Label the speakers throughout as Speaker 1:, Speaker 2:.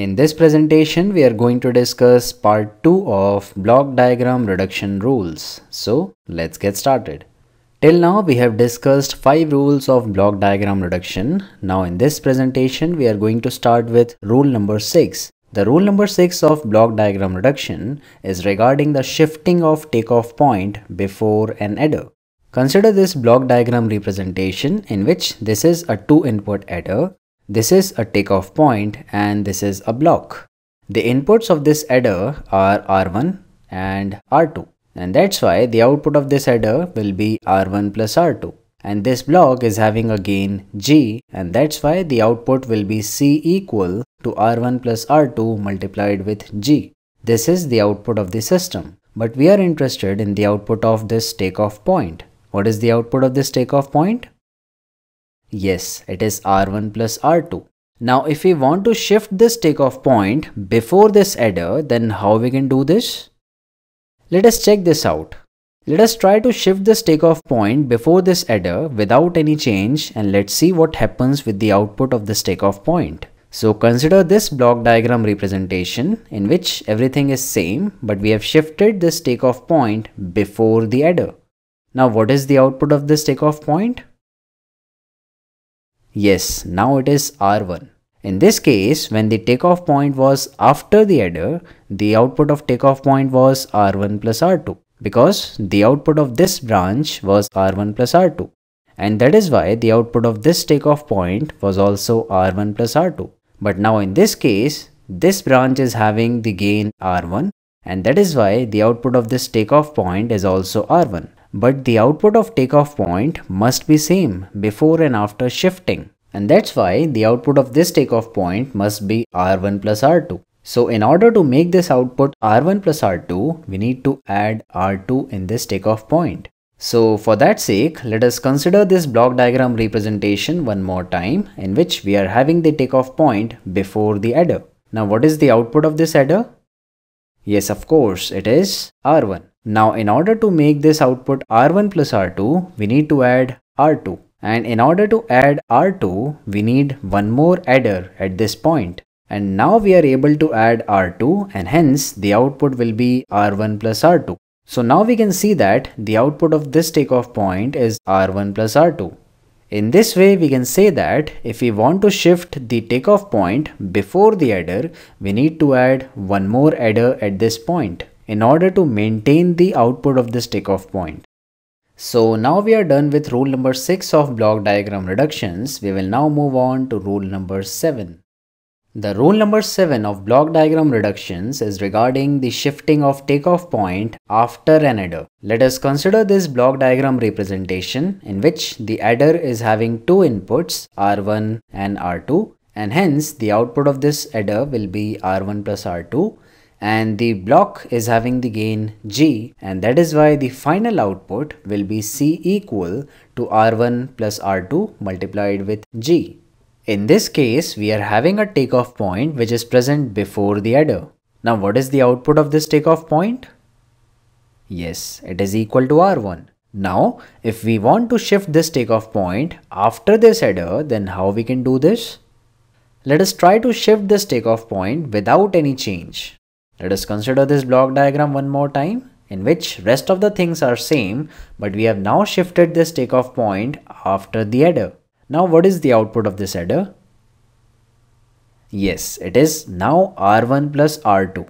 Speaker 1: In this presentation, we are going to discuss part 2 of block diagram reduction rules. So let's get started. Till now, we have discussed 5 rules of block diagram reduction. Now in this presentation, we are going to start with rule number 6. The rule number 6 of block diagram reduction is regarding the shifting of takeoff point before an adder. Consider this block diagram representation in which this is a 2 input adder. This is a takeoff point and this is a block. The inputs of this adder are R1 and R2 and that's why the output of this adder will be R1 plus R2 and this block is having a gain G and that's why the output will be C equal to R1 plus R2 multiplied with G. This is the output of the system but we are interested in the output of this takeoff point. What is the output of this takeoff point? Yes, it is R1 plus R2. Now if we want to shift this takeoff point before this adder, then how we can do this? Let us check this out. Let us try to shift this takeoff point before this adder without any change and let's see what happens with the output of this takeoff point. So consider this block diagram representation in which everything is same but we have shifted this takeoff point before the adder. Now what is the output of this takeoff point? Yes, now it is R1. In this case, when the takeoff point was after the adder, the output of takeoff point was R1 plus R2 because the output of this branch was R1 plus R2 and that is why the output of this takeoff point was also R1 plus R2. But now in this case, this branch is having the gain R1 and that is why the output of this takeoff point is also R1 but the output of takeoff point must be same before and after shifting. And that's why the output of this takeoff point must be R1 plus R2. So in order to make this output R1 plus R2, we need to add R2 in this takeoff point. So for that sake, let us consider this block diagram representation one more time in which we are having the takeoff point before the adder. Now what is the output of this adder? Yes, of course, it is R1. Now in order to make this output R1 plus R2, we need to add R2. And in order to add R2, we need one more adder at this point. And now we are able to add R2 and hence the output will be R1 plus R2. So now we can see that the output of this takeoff point is R1 plus R2. In this way, we can say that if we want to shift the takeoff point before the adder, we need to add one more adder at this point in order to maintain the output of this takeoff point. So now we are done with rule number 6 of block diagram reductions. We will now move on to rule number 7. The rule number 7 of block diagram reductions is regarding the shifting of takeoff point after an adder. Let us consider this block diagram representation in which the adder is having two inputs R1 and R2 and hence the output of this adder will be R1 plus R2 and the block is having the gain G and that is why the final output will be C equal to R1 plus R2 multiplied with G. In this case, we are having a takeoff point which is present before the adder. Now what is the output of this takeoff point? Yes, it is equal to R1. Now, if we want to shift this takeoff point after this header, then how we can do this? Let us try to shift this takeoff point without any change. Let us consider this block diagram one more time in which rest of the things are same but we have now shifted this takeoff point after the header. Now what is the output of this header? Yes, it is now R1 plus R2.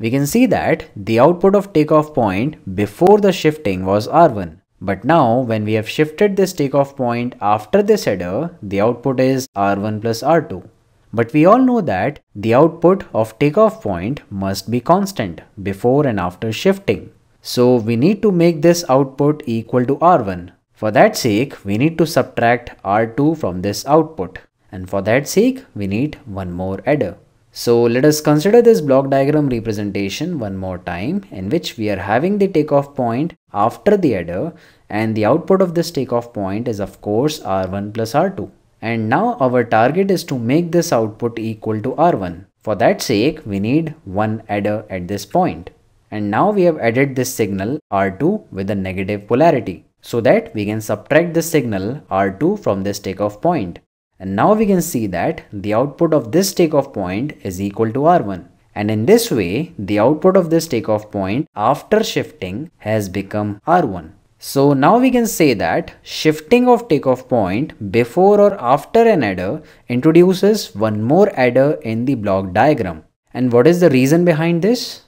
Speaker 1: We can see that the output of takeoff point before the shifting was R1. But now when we have shifted this takeoff point after this header, the output is R1 plus R2. But we all know that the output of takeoff point must be constant before and after shifting. So we need to make this output equal to R1. For that sake, we need to subtract R2 from this output. And for that sake, we need one more adder. So let us consider this block diagram representation one more time in which we are having the takeoff point after the adder and the output of this takeoff point is of course R1 plus R2 and now our target is to make this output equal to R1. For that sake, we need one adder at this point. And now we have added this signal R2 with a negative polarity so that we can subtract the signal R2 from this takeoff point. And now we can see that the output of this takeoff point is equal to R1. And in this way, the output of this takeoff point after shifting has become R1. So now we can say that shifting of takeoff point before or after an adder introduces one more adder in the block diagram. And what is the reason behind this?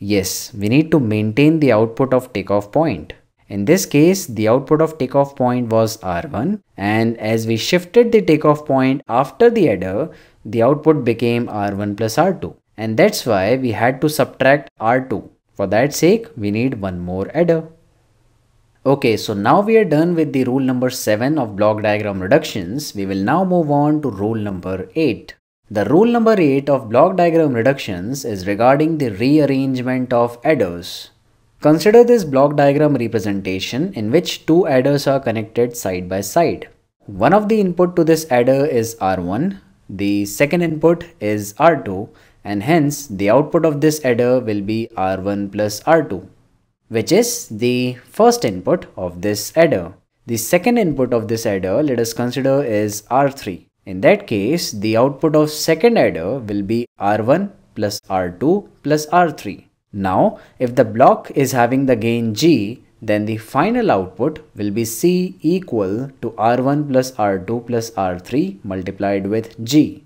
Speaker 1: Yes, we need to maintain the output of takeoff point. In this case, the output of takeoff point was R1 and as we shifted the takeoff point after the adder, the output became R1 plus R2 and that's why we had to subtract R2. For that sake, we need one more adder. Okay, so now we are done with the rule number 7 of block diagram reductions. We will now move on to rule number 8. The rule number 8 of block diagram reductions is regarding the rearrangement of adders. Consider this block diagram representation in which two adders are connected side by side. One of the input to this adder is R1, the second input is R2 and hence the output of this adder will be R1 plus R2 which is the first input of this adder. The second input of this adder let us consider is R3. In that case, the output of second adder will be R1 plus R2 plus R3. Now, if the block is having the gain G, then the final output will be C equal to R1 plus R2 plus R3 multiplied with G.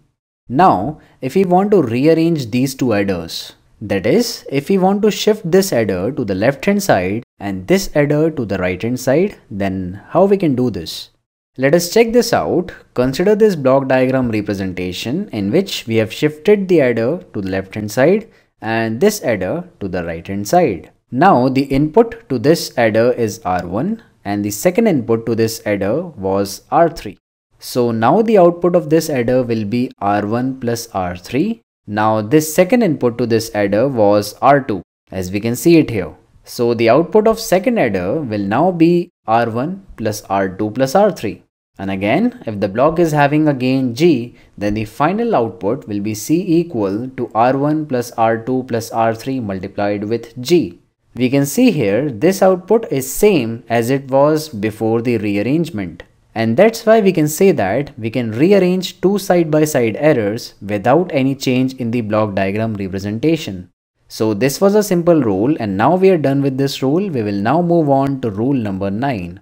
Speaker 1: Now, if we want to rearrange these two adders, that is, if we want to shift this adder to the left hand side and this adder to the right hand side, then how we can do this? Let us check this out. Consider this block diagram representation in which we have shifted the adder to the left hand side and this adder to the right hand side. Now the input to this adder is R1 and the second input to this adder was R3. So now the output of this adder will be R1 plus R3 now this second input to this adder was R2 as we can see it here. So the output of second adder will now be R1 plus R2 plus R3. And again, if the block is having a gain G, then the final output will be C equal to R1 plus R2 plus R3 multiplied with G. We can see here this output is same as it was before the rearrangement. And that's why we can say that we can rearrange two side-by-side -side errors without any change in the block diagram representation. So this was a simple rule and now we are done with this rule. We will now move on to rule number 9.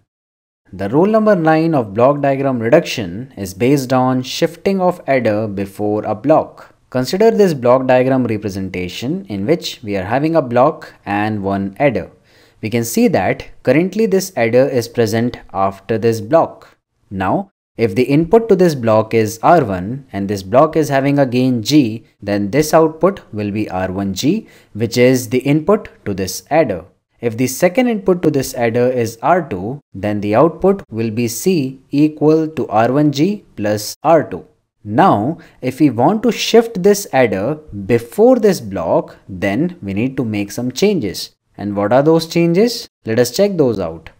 Speaker 1: The rule number 9 of block diagram reduction is based on shifting of adder before a block. Consider this block diagram representation in which we are having a block and one adder. We can see that currently this adder is present after this block. Now, if the input to this block is R1 and this block is having a gain G, then this output will be R1G, which is the input to this adder. If the second input to this adder is R2, then the output will be C equal to R1G plus R2. Now, if we want to shift this adder before this block, then we need to make some changes. And what are those changes? Let us check those out.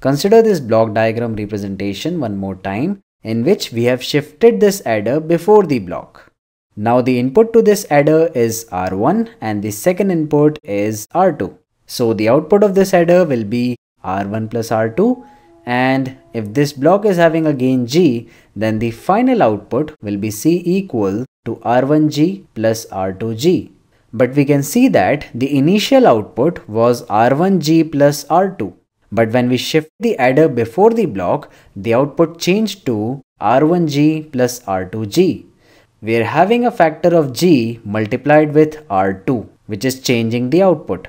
Speaker 1: Consider this block diagram representation one more time in which we have shifted this adder before the block. Now the input to this adder is R1 and the second input is R2. So the output of this adder will be R1 plus R2 and if this block is having a gain G then the final output will be C equal to R1G plus R2G. But we can see that the initial output was R1G plus R2 but when we shift the adder before the block, the output changed to R1G plus R2G. We are having a factor of G multiplied with R2, which is changing the output.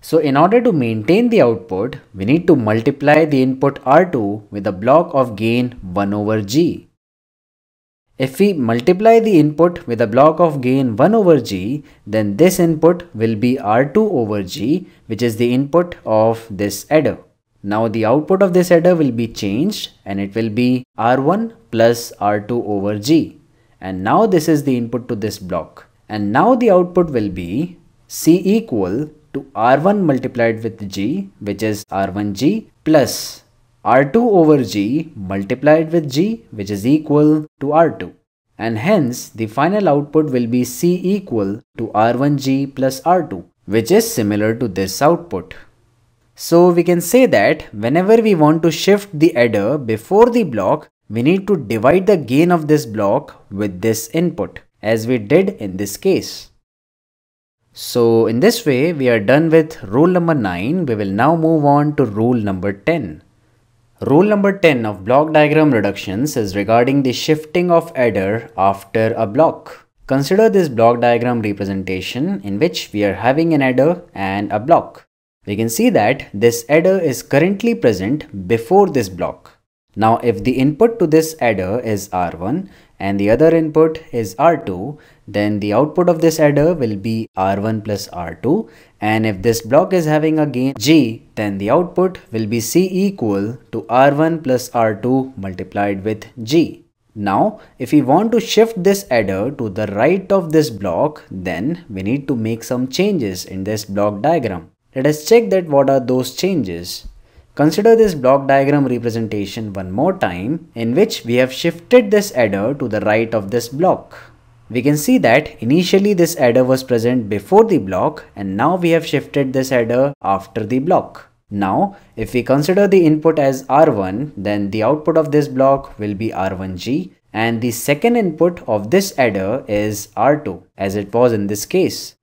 Speaker 1: So in order to maintain the output, we need to multiply the input R2 with a block of gain 1 over G. If we multiply the input with a block of gain 1 over G, then this input will be R2 over G, which is the input of this adder. Now the output of this header will be changed and it will be R1 plus R2 over G. And now this is the input to this block. And now the output will be C equal to R1 multiplied with G which is R1G plus R2 over G multiplied with G which is equal to R2 and hence the final output will be C equal to R1G plus R2 which is similar to this output. So we can say that whenever we want to shift the adder before the block, we need to divide the gain of this block with this input as we did in this case. So in this way, we are done with rule number 9. We will now move on to rule number 10. Rule number 10 of block diagram reductions is regarding the shifting of adder after a block. Consider this block diagram representation in which we are having an adder and a block. We can see that this adder is currently present before this block. Now if the input to this adder is R1 and the other input is R2, then the output of this adder will be R1 plus R2 and if this block is having a gain G, then the output will be C equal to R1 plus R2 multiplied with G. Now, if we want to shift this adder to the right of this block, then we need to make some changes in this block diagram. Let us check that what are those changes. Consider this block diagram representation one more time in which we have shifted this adder to the right of this block. We can see that initially this adder was present before the block and now we have shifted this adder after the block. Now if we consider the input as R1 then the output of this block will be R1G and the second input of this adder is R2 as it was in this case.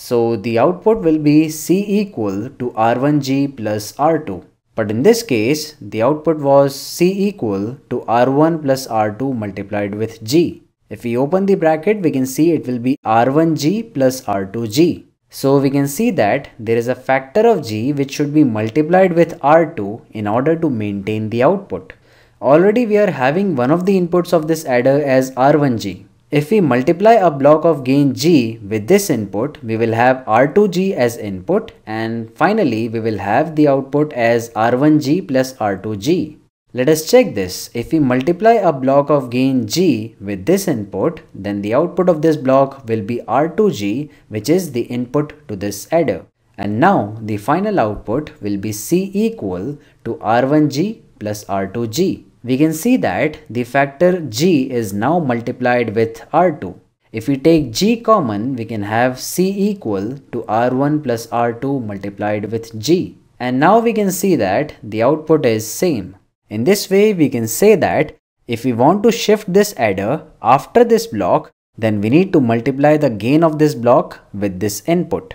Speaker 1: So the output will be C equal to R1G plus R2. But in this case, the output was C equal to R1 plus R2 multiplied with G. If we open the bracket, we can see it will be R1G plus R2G. So we can see that there is a factor of G which should be multiplied with R2 in order to maintain the output. Already we are having one of the inputs of this adder as R1G if we multiply a block of gain G with this input, we will have R2G as input and finally we will have the output as R1G plus R2G. Let us check this. If we multiply a block of gain G with this input, then the output of this block will be R2G which is the input to this adder. And now the final output will be C equal to R1G plus R2G. We can see that the factor g is now multiplied with r2. If we take g common, we can have c equal to r1 plus r2 multiplied with g. And now we can see that the output is same. In this way, we can say that if we want to shift this adder after this block, then we need to multiply the gain of this block with this input.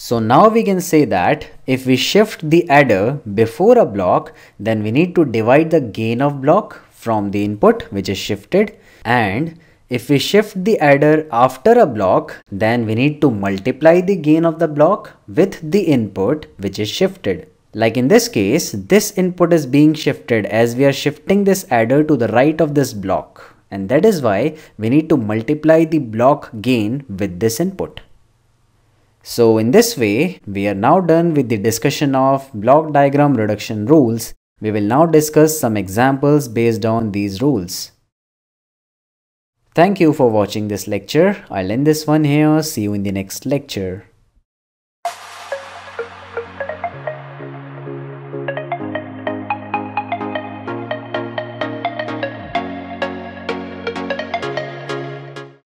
Speaker 1: So now we can say that if we shift the adder before a block, then we need to divide the gain of block from the input which is shifted and if we shift the adder after a block, then we need to multiply the gain of the block with the input which is shifted. Like in this case, this input is being shifted as we are shifting this adder to the right of this block. And that is why we need to multiply the block gain with this input. So in this way, we are now done with the discussion of block diagram reduction rules. We will now discuss some examples based on these rules. Thank you for watching this lecture. I'll end this one here. See you in the next lecture.